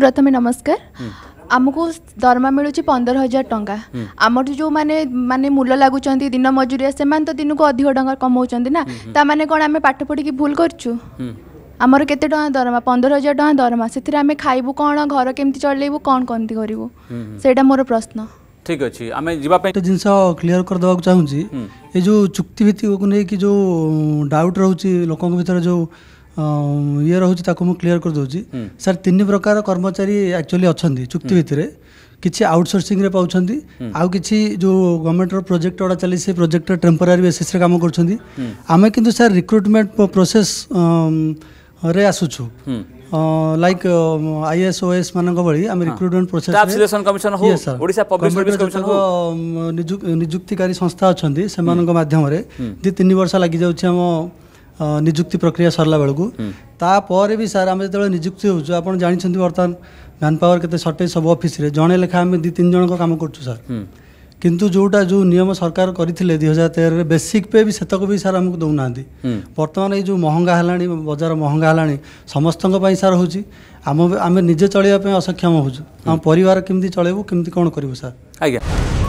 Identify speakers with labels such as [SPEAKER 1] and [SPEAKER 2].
[SPEAKER 1] ପ୍ରଥମେ ନମସ୍କାର ଆମକୁ ଦରମା ମିଳୁଛି ପନ୍ଦର ହଜାର ଟଙ୍କା ଆମଠୁ ଯେଉଁମାନେ ମାନେ ମୂଲ ଲାଗୁଛନ୍ତି ଦିନ ମଜୁରିଆ ସେମାନେ ତ ଦିନକୁ ଅଧିକ ଟଙ୍କା କମାଉଛନ୍ତି ନା ତାମାନେ କ'ଣ ଆମେ ପାଠ ପଢ଼ିକି ଭୁଲ କରୁଛୁ ଆମର କେତେ ଟଙ୍କା ଦରମା ପନ୍ଦର ହଜାର ଟଙ୍କା ଦରମା ସେଥିରେ ଆମେ ଖାଇବୁ କ'ଣ ଘର କେମିତି ଚଳେଇବୁ କ'ଣ କେମିତି କରିବୁ ସେଇଟା ମୋର ପ୍ରଶ୍ନ
[SPEAKER 2] ଠିକ୍ ଅଛି ଆମେ ଯିବା ପାଇଁ ଗୋଟେ ଜିନିଷ କ୍ଲିଅର କରିଦେବାକୁ ଚାହୁଁଛି ଏ ଯେଉଁ ଚୁକ୍ତିଭିତ୍ତିକୁ ନେଇକି ଯେଉଁ ଡାଉଟ୍ ରହୁଛି ଲୋକଙ୍କ ଭିତରେ ଯେଉଁ ଇଏ ରହୁଛି ତାକୁ ମୁଁ କ୍ଲିୟର କରିଦେଉଛି ସାର୍ ତିନି ପ୍ରକାର କର୍ମଚାରୀ ଆକ୍ଚୁଆଲି ଅଛନ୍ତି ଚୁକ୍ତି ଭିତରେ କିଛି ଆଉଟସୋର୍ସିଂରେ ପାଉଛନ୍ତି ଆଉ କିଛି ଯେଉଁ ଗଭର୍ଣ୍ଣମେଣ୍ଟର ପ୍ରୋଜେକ୍ଟ ଗୁଡ଼ା ଚାଲିଛି ସେ ପ୍ରୋଜେକ୍ଟର ଟେମ୍ପୋରାରୀ ବେସିସ୍ରେ କାମ କରୁଛନ୍ତି ଆମେ କିନ୍ତୁ ସାର୍ ରିକ୍ରୁଟମେଣ୍ଟ ପ୍ରୋସେସ୍ରେ ଆସୁଛୁ ଲାଇକ୍ ଆଇଏଏସ୍ ଓଏସ୍ ମାନଙ୍କ ଭଳି ଆମେ ରିକ୍ରୁଟମେଣ୍ଟ ପ୍ରୋସେସ୍ ନିଯୁକ୍ତିକାରୀ ସଂସ୍ଥା ଅଛନ୍ତି ସେମାନଙ୍କ ମାଧ୍ୟମରେ ଦୁଇ ତିନି ବର୍ଷ ଲାଗିଯାଉଛି ଆମ ନିଯୁକ୍ତି ପ୍ରକ୍ରିୟା ସରିଲା ବେଳକୁ ତାପରେ ବି ସାର୍ ଆମେ ଯେତେବେଳେ ନିଯୁକ୍ତି ହେଉଛୁ ଆପଣ ଜାଣିଛନ୍ତି ବର୍ତ୍ତମାନ ମ୍ୟାନ୍ ପାୱାର କେତେ ସର୍ଟେଜ୍ ସବୁ ଅଫିସରେ ଜଣେ ଲେଖା ଆମେ ଦୁଇ ତିନି ଜଣଙ୍କ କାମ କରୁଛୁ ସାର୍ କିନ୍ତୁ ଯେଉଁଟା ଯେଉଁ ନିୟମ ସରକାର କରିଥିଲେ ଦୁଇ ହଜାର ତେରରେ ବେସିକ୍ ପେ ବି ସେତକ ବି ସାର୍ ଆମକୁ ଦେଉନାହାନ୍ତି ବର୍ତ୍ତମାନ ଏଇ ଯେଉଁ ମହଙ୍ଗା ହେଲାଣି ବଜାର ମହଙ୍ଗା ହେଲାଣି ସମସ୍ତଙ୍କ ପାଇଁ ସାର୍ ହେଉଛି ଆମ ଆମେ ନିଜେ ଚଳିବା ପାଇଁ ଅସକ୍ଷମ ହେଉଛୁ ଆମ ପରିବାର କେମିତି ଚଳେଇବୁ କେମିତି କ'ଣ କରିବୁ ସାର୍ ଆଜ୍ଞା